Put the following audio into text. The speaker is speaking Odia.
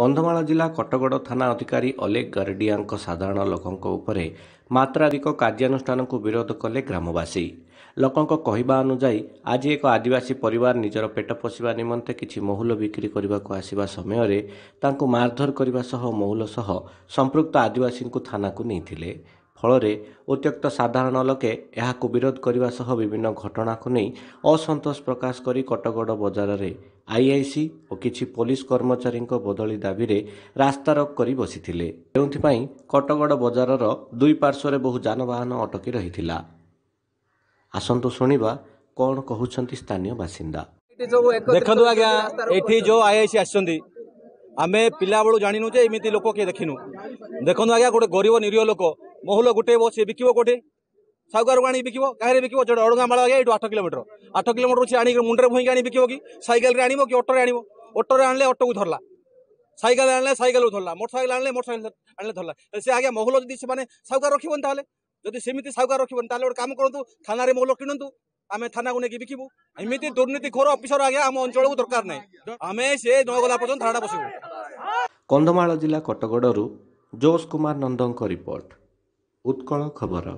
କନ୍ଧମାଳ ଜିଲ୍ଲା କଟକଡ଼ ଥାନା ଅଧିକାରୀ ଅଲେଖ ଗରଡ଼ିଆଙ୍କ ସାଧାରଣ ଲୋକଙ୍କ ଉପରେ ମାତ୍ରାଧିକ କାର୍ଯ୍ୟାନୁଷ୍ଠାନକୁ ବିରୋଧ କଲେ ଗ୍ରାମବାସୀ ଲୋକଙ୍କ କହିବା ଅନୁଯାୟୀ ଆଜି ଏକ ଆଦିବାସୀ ପରିବାର ନିଜର ପେଟ ପୋଷିବା ନିମନ୍ତେ କିଛି ମହୁଲ ବିକ୍ରି କରିବାକୁ ଆସିବା ସମୟରେ ତାଙ୍କୁ ମାରଧର କରିବା ସହ ମହୁଲ ସହ ସମ୍ପୃକ୍ତ ଆଦିବାସୀଙ୍କୁ ଥାନାକୁ ନେଇଥିଲେ ଫଳରେ ଉତ୍ତ୍ୟକ୍ତ ସାଧାରଣ ଲୋକେ ଏହାକୁ ବିରୋଧ କରିବା ସହ ବିଭିନ୍ନ ଘଟଣାକୁ ନେଇ ଅସନ୍ତୋଷ ପ୍ରକାଶ କରି କଟକଡ଼ ବଜାରରେ ଆଇଆଇସି ଓ କିଛି ପୋଲିସ କର୍ମଚାରୀଙ୍କ ବଦଳି ଦାବିରେ ରାସ୍ତାରୋକ କରି ବସିଥିଲେ ଯେଉଁଥିପାଇଁ କଟକଡ଼ ବଜାରର ଦୁଇ ପାର୍ଶ୍ୱରେ ବହୁ ଯାନବାହନ ଅଟକି ରହିଥିଲା ଆସନ୍ତୁ ଶୁଣିବା କ'ଣ କହୁଛନ୍ତି ସ୍ଥାନୀୟ ବାସିନ୍ଦା ଦେଖନ୍ତୁ ଆଜ୍ଞା ଏଠି ଯେଉଁ ଆଇଆଇସି ଆସିଛନ୍ତି ଆମେ ପିଲାବେଳୁ ଜାଣିନୁ ଯେ ଏମିତି ଲୋକ କିଏ ଦେଖିନୁ ଦେଖନ୍ତୁ ଆଜ୍ଞା ଗୋଟେ ଗରିବ ନିରୀହ ଲୋକ ମହୁଲ ଗୋଟେଇବ ସିଏ ବିକିବ କୋଠି ସାହୁକାରକୁ ଆଣିକି ବିକିବ କାହିଁରେ ବିକିବ ଯେଉଁଟା ଅଡ଼ଙ୍ଗା ମାଳ ଆଜ୍ଞା ଏଇଠୁ ଆଠ କିଲୋମିଟର ଆଠ କିଲୋମିଟର ସିଏ ଆଣିକି ମୁଣ୍ଡରେ ଭୁଇଁକି ଆଣି ବିକିବ କି ସାଇକେଲରେ ଆଣିବ କି ଅଟୋରେ ଆଣିବ ଅଟୋରେ ଆଣିଲେ ଅଟୋକୁ ଧରଲା ସାଇକେଲ ଆଣିଲେ ସାଇକେଲକୁ ଧରଲା ମୋଟର ସାଇକେଲ ଆଣିଲେ ମୋଟର ସାଇକେଲ ଆଣିଲେ ଧରଲା ସେ ଆଜ୍ଞା ମହୁଲ ଯଦି ସେମାନେ ସାହୁକାର ରଖିବନି ତାହେଲେ ଯଦି ସେମିତି ସାହୁକାର ରଖିବନି ତାହେଲେ ଗୋଟେ କାମ କରନ୍ତୁ ଥାନାରେ ମହୁଲ କିଣନ୍ତୁ ଆମେ ଥାନାକୁ ନେଇକି ବିକିବୁ ଏମିତି ଦୁର୍ନୀତିଖୋର ଅଫିସର ଆଜ୍ଞା ଆମ ଅଞ୍ଚଳକୁ ଦରକାର ନାହିଁ ଆମେ ସେ ନଗଲା ପର୍ଯ୍ୟନ୍ତ ଥାନାଟା ବସିବୁ କନ୍ଧମାଳ ଜିଲ୍ଲା କଟଗଡ଼ରୁ ଜୋସ୍ କୁମାର ନନ୍ଦଙ୍କ ରିପୋର୍ଟ ଉତ୍କଳ ଖବର